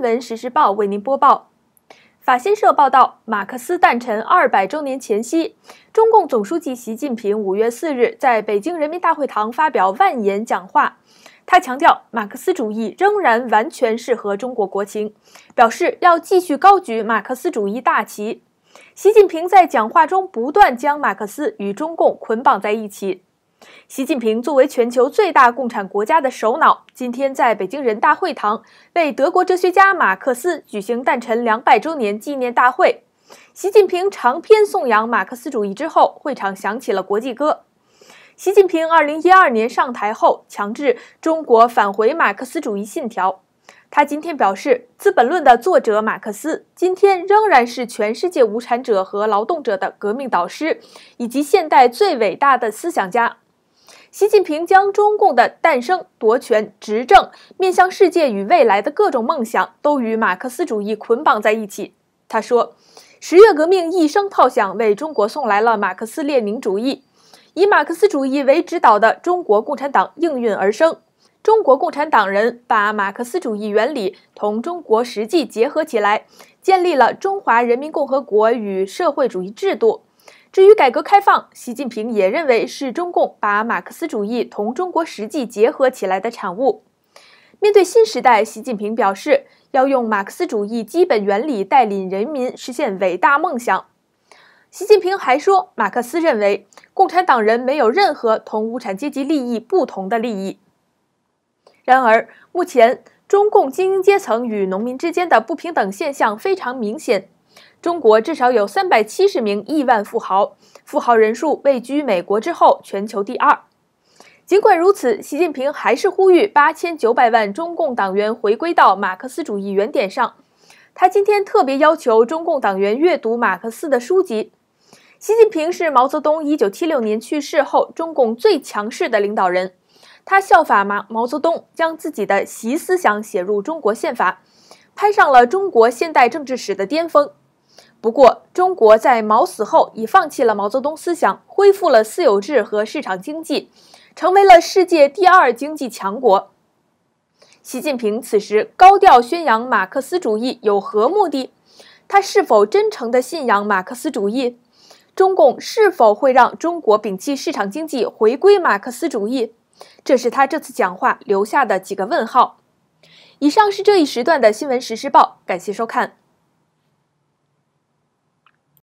文，实时报为您播报。法新社报道，马克思诞辰二百周年前夕，中共总书记习近平五月四日在北京人民大会堂发表万言讲话。他强调，马克思主义仍然完全适合中国国情，表示要继续高举马克思主义大旗。习近平在讲话中不断将马克思与中共捆绑在一起。习近平作为全球最大共产国家的首脑，今天在北京人大会堂为德国哲学家马克思举行诞辰两百周年纪念大会。习近平长篇颂扬马克思主义之后，会场响起了国际歌。习近平二零一二年上台后，强制中国返回马克思主义信条。他今天表示，《资本论》的作者马克思今天仍然是全世界无产者和劳动者的革命导师，以及现代最伟大的思想家。习近平将中共的诞生、夺权、执政、面向世界与未来的各种梦想都与马克思主义捆绑在一起。他说：“十月革命一声炮响，为中国送来了马克思列宁主义，以马克思主义为指导的中国共产党应运而生。中国共产党人把马克思主义原理同中国实际结合起来，建立了中华人民共和国与社会主义制度。”至于改革开放，习近平也认为是中共把马克思主义同中国实际结合起来的产物。面对新时代，习近平表示要用马克思主义基本原理带领人民实现伟大梦想。习近平还说，马克思认为共产党人没有任何同无产阶级利益不同的利益。然而，目前中共精英阶层与农民之间的不平等现象非常明显。中国至少有三百七十名亿万富豪，富豪人数位居美国之后，全球第二。尽管如此，习近平还是呼吁八千九百万中共党员回归到马克思主义原点上。他今天特别要求中共党员阅读马克思的书籍。习近平是毛泽东一九七六年去世后中共最强势的领导人，他效法毛毛泽东，将自己的习思想写入中国宪法，攀上了中国现代政治史的巅峰。不过，中国在毛死后已放弃了毛泽东思想，恢复了私有制和市场经济，成为了世界第二经济强国。习近平此时高调宣扬马克思主义有何目的？他是否真诚的信仰马克思主义？中共是否会让中国摒弃市场经济，回归马克思主义？这是他这次讲话留下的几个问号。以上是这一时段的新闻实时报，感谢收看。